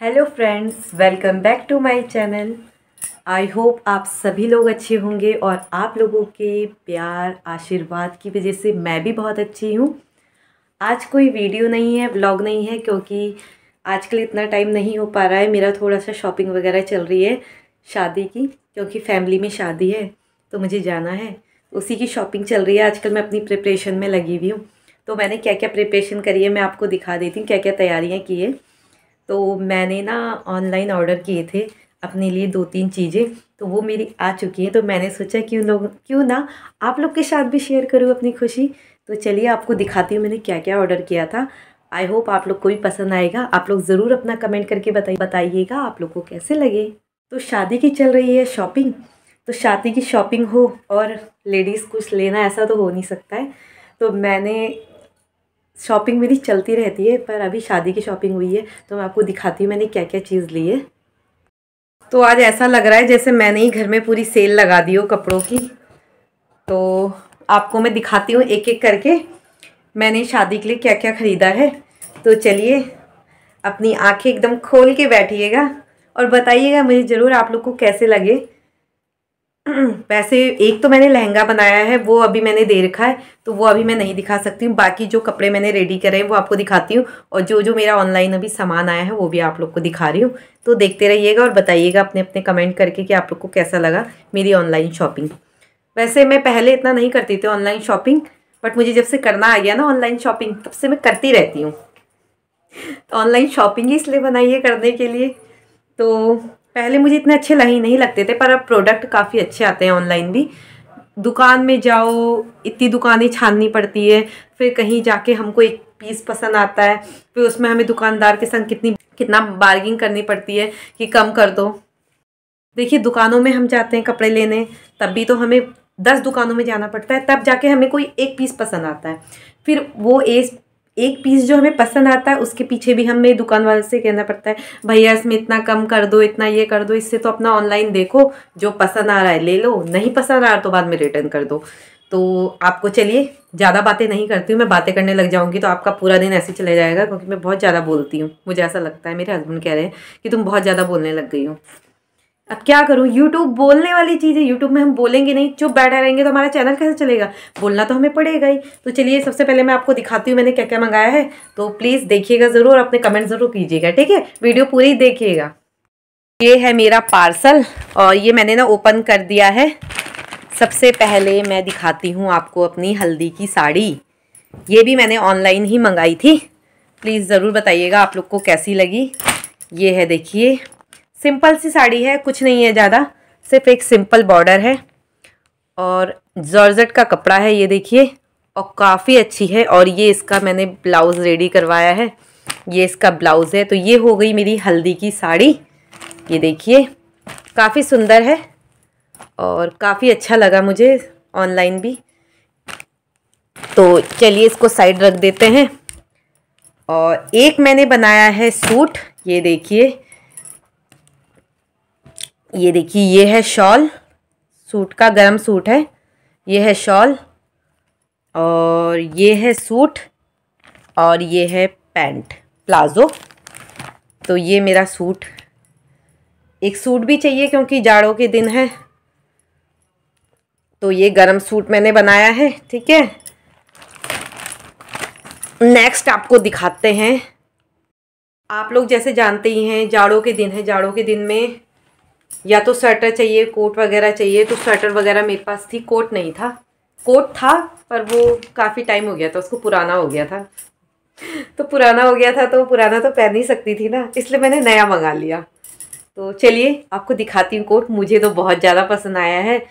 hello friends welcome back to my channel I hope आप सभी लोग अच्छे होंगे और आप लोगों के प्यार आशीर्वाद की वजह से मैं भी बहुत अच्छी हूँ आज कोई वीडियो नहीं है ब्लॉग नहीं है क्योंकि आजकल इतना टाइम नहीं हो पा रहा है मेरा थोड़ा सा शॉपिंग वगैरह चल रही है शादी की क्योंकि फैमिली में शादी है तो मुझे जाना है उसी की शॉपिंग चल रही है आजकल मैं अपनी प्रिपरेशन में लगी हुई हूँ तो मैंने क्या क्या प्रिपरेशन करी है मैं आपको दिखा देती हूँ क्या क्या तैयारियाँ की है तो मैंने ना ऑनलाइन ऑर्डर किए थे अपने लिए दो तीन चीज़ें तो वो मेरी आ चुकी हैं तो मैंने सोचा क्यों लोग क्यों ना आप लोग के साथ भी शेयर करूँ अपनी खुशी तो चलिए आपको दिखाती हूँ मैंने क्या क्या ऑर्डर किया था आई होप आप लोग को भी पसंद आएगा आप लोग ज़रूर अपना कमेंट करके बताइए बताइएगा आप लोग को कैसे लगे तो शादी की चल रही है शॉपिंग तो शादी की शॉपिंग हो और लेडीज़ कुछ लेना ऐसा तो हो नहीं सकता है तो मैंने शॉपिंग मेरी चलती रहती है पर अभी शादी की शॉपिंग हुई है तो मैं आपको दिखाती हूँ मैंने क्या क्या चीज़ ली है तो आज ऐसा लग रहा है जैसे मैंने ही घर में पूरी सेल लगा दी हो कपड़ों की तो आपको मैं दिखाती हूँ एक एक करके मैंने शादी के लिए क्या क्या ख़रीदा है तो चलिए अपनी आँखें एकदम खोल के बैठिएगा और बताइएगा मुझे ज़रूर आप लोग को कैसे लगे वैसे एक तो मैंने लहंगा बनाया है वो अभी मैंने दे रखा है तो वो अभी मैं नहीं दिखा सकती हूँ बाकी जो कपड़े मैंने रेडी करे हैं वो आपको दिखाती हूँ और जो जो मेरा ऑनलाइन अभी सामान आया है वो भी आप लोग को दिखा रही हूँ तो देखते रहिएगा और बताइएगा अपने अपने कमेंट करके कि आप लोग को कैसा लगा मेरी ऑनलाइन शॉपिंग वैसे मैं पहले इतना नहीं करती थी ऑनलाइन शॉपिंग बट मुझे जब से करना आ गया ना ऑनलाइन शॉपिंग तब से मैं करती रहती हूँ तो ऑनलाइन शॉपिंग ही इसलिए बनाइए करने के लिए तो पहले मुझे इतने अच्छे नहीं नहीं लगते थे पर अब प्रोडक्ट काफ़ी अच्छे आते हैं ऑनलाइन भी दुकान में जाओ इतनी दुकानें छाननी पड़ती है फिर कहीं जाके हमको एक पीस पसंद आता है फिर उसमें हमें दुकानदार के संग कितनी कितना बार्गिंग करनी पड़ती है कि कम कर दो देखिए दुकानों में हम जाते हैं कपड़े लेने तब भी तो हमें दस दुकानों में जाना पड़ता है तब जाके हमें कोई एक पीस पसंद आता है फिर वो एक एक पीस जो हमें पसंद आता है उसके पीछे भी हमें दुकान वाले से कहना पड़ता है भैया इसमें इतना कम कर दो इतना ये कर दो इससे तो अपना ऑनलाइन देखो जो पसंद आ रहा है ले लो नहीं पसंद आ रहा तो बाद में रिटर्न कर दो तो आपको चलिए ज़्यादा बातें नहीं करती हूँ मैं बातें करने लग जाऊँगी तो आपका पूरा दिन ऐसे चले जाएगा क्योंकि मैं बहुत ज़्यादा बोलती हूँ मुझे ऐसा लगता है मेरे हस्बैंड कह रहे हैं कि तुम बहुत ज़्यादा बोलने लग गई हो अब क्या करूँ यूट्यूब बोलने वाली चीज़ है यूट्यूब में हम बोलेंगे नहीं चुप बैठे रहेंगे तो हमारा चैनल कैसे चलेगा बोलना तो हमें पड़ेगा ही तो चलिए सबसे पहले मैं आपको दिखाती हूँ मैंने क्या क्या मंगाया है तो प्लीज़ देखिएगा ज़रूर अपने कमेंट ज़रूर कीजिएगा ठीक है वीडियो पूरी देखिएगा ये है मेरा पार्सल और ये मैंने ना ओपन कर दिया है सबसे पहले मैं दिखाती हूँ आपको अपनी हल्दी की साड़ी ये भी मैंने ऑनलाइन ही मंगाई थी प्लीज़ ज़रूर बताइएगा आप लोग को कैसी लगी ये है देखिए सिंपल सी साड़ी है कुछ नहीं है ज़्यादा सिर्फ एक सिंपल बॉर्डर है और जॉर्जट का कपड़ा है ये देखिए और काफ़ी अच्छी है और ये इसका मैंने ब्लाउज़ रेडी करवाया है ये इसका ब्लाउज़ है तो ये हो गई मेरी हल्दी की साड़ी ये देखिए काफ़ी सुंदर है और काफ़ी अच्छा लगा मुझे ऑनलाइन भी तो चलिए इसको साइड रख देते हैं और एक मैंने बनाया है सूट ये देखिए ये देखिए ये है शॉल सूट का गरम सूट है ये है शॉल और ये है सूट और ये है पैंट प्लाज़ो तो ये मेरा सूट एक सूट भी चाहिए क्योंकि जाड़ों के दिन है तो ये गरम सूट मैंने बनाया है ठीक है नेक्स्ट आपको दिखाते हैं आप लोग जैसे जानते ही हैं जाड़ों के दिन है जाड़ों के दिन में या तो स्वेटर चाहिए कोट वगैरह चाहिए तो स्वेटर वगैरह मेरे पास थी कोट नहीं था कोट था पर वो काफ़ी टाइम हो गया था उसको पुराना हो गया था तो पुराना हो गया था तो पुराना तो पहन ही सकती थी ना इसलिए मैंने नया मंगा लिया तो चलिए आपको दिखाती हूँ कोट मुझे तो बहुत ज़्यादा पसंद आया है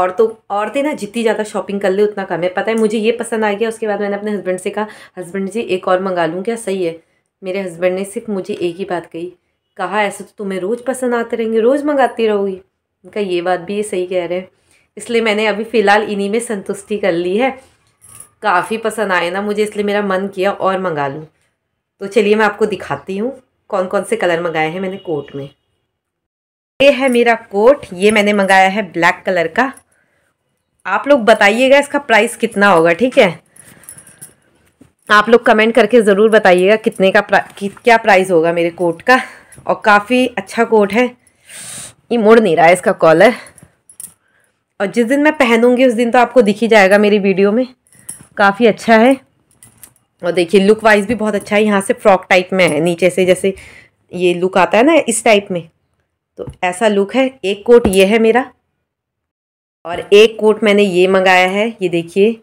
और तो औरतें ना जितनी ज़्यादा शॉपिंग कर ले उतना कम है पता है मुझे ये पसंद आ गया उसके बाद मैंने अपने हस्बैंड से कहा हस्बैंड जी एक और मंगा लूँ क्या सही है मेरे हस्बैंड ने सिर्फ मुझे एक ही बात कही कहा ऐसे तो तुम्हें रोज़ पसंद आते रहेंगे रोज़ मंगाती रहोगी उनका ये बात भी ये सही कह रहे हैं इसलिए मैंने अभी फ़िलहाल इन्हीं में संतुष्टि कर ली है काफ़ी पसंद आए ना मुझे इसलिए मेरा मन किया और मंगा लूँ तो चलिए मैं आपको दिखाती हूँ कौन कौन से कलर मंगाए हैं मैंने कोट में ये है मेरा कोट ये मैंने मंगाया है ब्लैक कलर का आप लोग बताइएगा इसका प्राइस कितना होगा ठीक है आप लोग कमेंट करके ज़रूर बताइएगा कितने का प्रा, क्या प्राइस होगा मेरे कोट का और काफ़ी अच्छा कोट है ये मुड़ नहीं रहा है इसका कॉलर और जिस दिन मैं पहनूंगी उस दिन तो आपको दिख ही जाएगा मेरी वीडियो में काफ़ी अच्छा है और देखिए लुक वाइज भी बहुत अच्छा है यहाँ से फ्रॉक टाइप में है नीचे से जैसे ये लुक आता है ना इस टाइप में तो ऐसा लुक है एक कोट ये है मेरा और एक कोट मैंने ये मंगाया है ये देखिए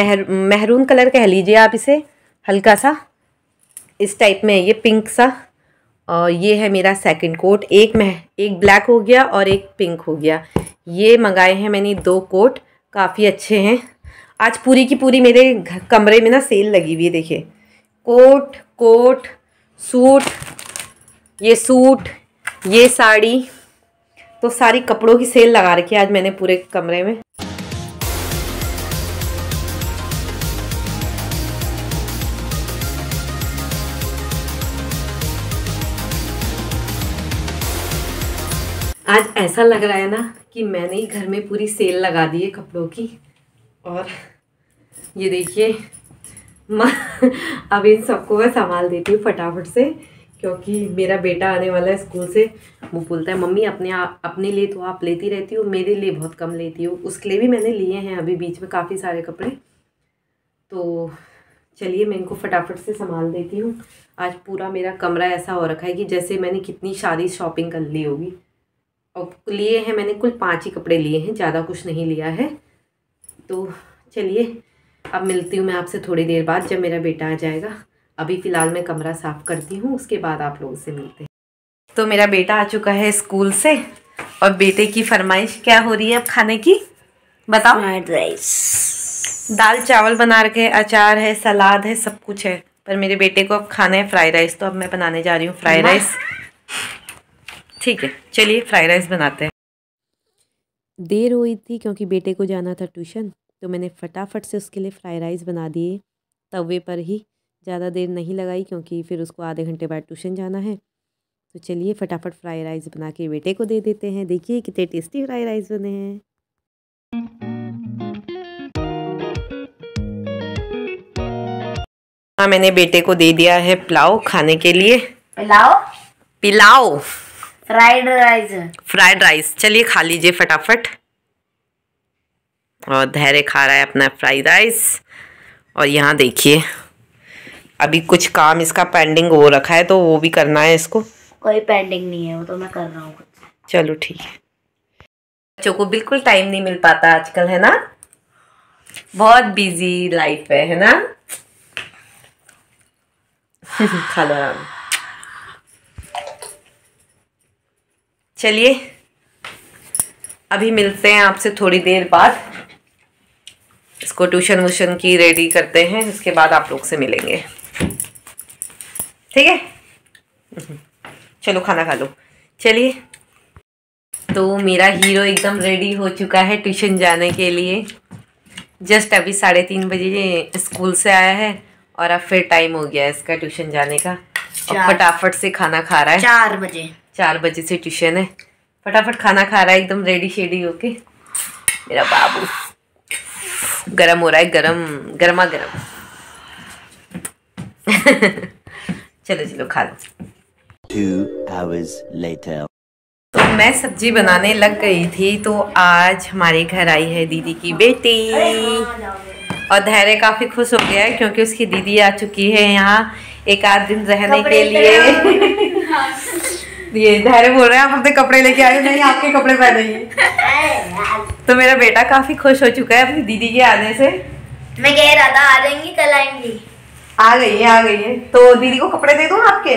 महर महरून कलर कह लीजिए आप इसे हल्का सा इस टाइप में है ये पिंक सा और ये है मेरा सेकंड कोट एक मह एक ब्लैक हो गया और एक पिंक हो गया ये मंगाए हैं मैंने दो कोट काफ़ी अच्छे हैं आज पूरी की पूरी मेरे कमरे में ना सेल लगी हुई है देखिए कोट कोट सूट ये सूट ये साड़ी तो सारी कपड़ों की सेल लगा रखी है आज मैंने पूरे कमरे में आज ऐसा लग रहा है ना कि मैंने ही घर में पूरी सेल लगा दी है कपड़ों की और ये देखिए अब इन सबको मैं संभाल देती हूँ फटाफट से क्योंकि मेरा बेटा आने वाला है स्कूल से वो बोलता है मम्मी अपने आप अपने लिए तो आप लेती रहती हो मेरे लिए बहुत कम लेती हो उसके लिए भी मैंने लिए हैं अभी बीच में काफ़ी सारे कपड़े तो चलिए मैं इनको फटाफट से संभाल देती हूँ आज पूरा मेरा कमरा ऐसा हो रखा है कि जैसे मैंने कितनी सारी शॉपिंग कर ली होगी और लिए हैं मैंने कुल पाँच ही कपड़े लिए हैं ज़्यादा कुछ नहीं लिया है तो चलिए अब मिलती हूँ मैं आपसे थोड़ी देर बाद जब मेरा बेटा आ जाएगा अभी फ़िलहाल मैं कमरा साफ़ करती हूँ उसके बाद आप लोगों से मिलते हैं तो मेरा बेटा आ चुका है स्कूल से और बेटे की फरमाइश क्या हो रही है अब खाने की बताओ राइस दाल चावल बना रखे अचार है सलाद है सब कुछ है पर मेरे बेटे को अब खाना है फ्राई राइस तो अब मैं बनाने जा रही हूँ फ्राई राइस ठीक है चलिए फ्राई राइस बनाते हैं देर हुई थी क्योंकि बेटे को जाना था ट्यूशन तो मैंने फटाफट से उसके लिए फ्राई राइस बना दिए तवे पर ही ज़्यादा देर नहीं लगाई क्योंकि फिर उसको आधे घंटे बाद ट्यूशन जाना है तो चलिए फटाफट फ्राई राइस बना के बेटे को दे देते हैं देखिए कितने टेस्टी फ्राई राइस बने हैं हाँ, मैंने बेटे को दे दिया है पुलाव खाने के लिए पिलाओ पिलाओ फ्राइड राइस फ्राइड राइस चलिए खा लीजिए फटाफट और धैर्य खा रहा है अपना फ्राइड राइस और यहाँ देखिए अभी कुछ काम इसका पेंडिंग हो रखा है तो वो भी करना है इसको कोई पेंडिंग नहीं है वो तो मैं कर रहा हूँ चलो ठीक है बच्चों को बिल्कुल टाइम नहीं मिल पाता आजकल है ना बहुत बिजी लाइफ है है ना खा लो आराम चलिए अभी मिलते हैं आपसे थोड़ी देर बाद इसको ट्यूशन व्यूशन की रेडी करते हैं उसके बाद आप लोग से मिलेंगे ठीक है हम्म, चलो खाना खा लो चलिए तो मेरा हीरो एकदम रेडी हो चुका है ट्यूशन जाने के लिए जस्ट अभी साढ़े तीन बजे स्कूल से आया है और अब फिर टाइम हो गया है इसका ट्यूशन जाने का और फटाफट से खाना खा रहा है चार बजे चार बजे से ट्यूशन है फटाफट खाना खा रहा है एकदम रेडी शेडी होके मेरा बाबू गरम हो रहा है गरम गरमा गरम चलो चलो खा लो तो मैं सब्जी बनाने लग गई थी तो आज हमारे घर आई है दीदी की बेटी और धैर्य काफ़ी खुश हो गया है क्योंकि उसकी दीदी आ चुकी है यहाँ एक आध दिन रहने के लिए ये धैर्य बोल रहे हैं आप अपने कपड़े लेके आए नहीं आपके कपड़े पहनेंगे तो मेरा बेटा काफी खुश हो चुका है अपनी दीदी के आने से मैं कह रहा था आ जाएंगी कल आएंगी आ गई है आ गई है तो दीदी को कपड़े दे दो आपके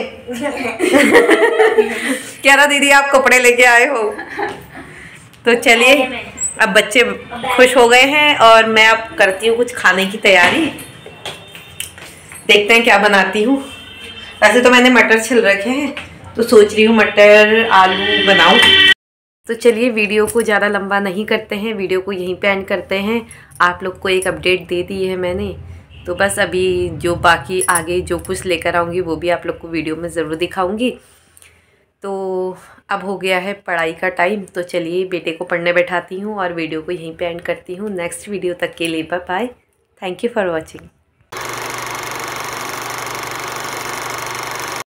कह रहा दीदी आप कपड़े लेके आए हो तो चलिए अब बच्चे खुश हो गए हैं और मैं अब करती हूँ कुछ खाने की तैयारी देखते हैं क्या बनाती हूँ वैसे तो मैंने मटर छिल रखे हैं तो सोच रही हूँ मटर आलू बनाऊँ तो चलिए वीडियो को ज़्यादा लंबा नहीं करते हैं वीडियो को यहीं पे एंड करते हैं आप लोग को एक अपडेट दे दी है मैंने तो बस अभी जो बाकी आगे जो कुछ लेकर आऊँगी वो भी आप लोग को वीडियो में ज़रूर दिखाऊँगी तो अब हो गया है पढ़ाई का टाइम तो चलिए बेटे को पढ़ने बैठाती हूँ और वीडियो को यहीं पर एंड करती हूँ नेक्स्ट वीडियो तक के लिए bye thank you for watching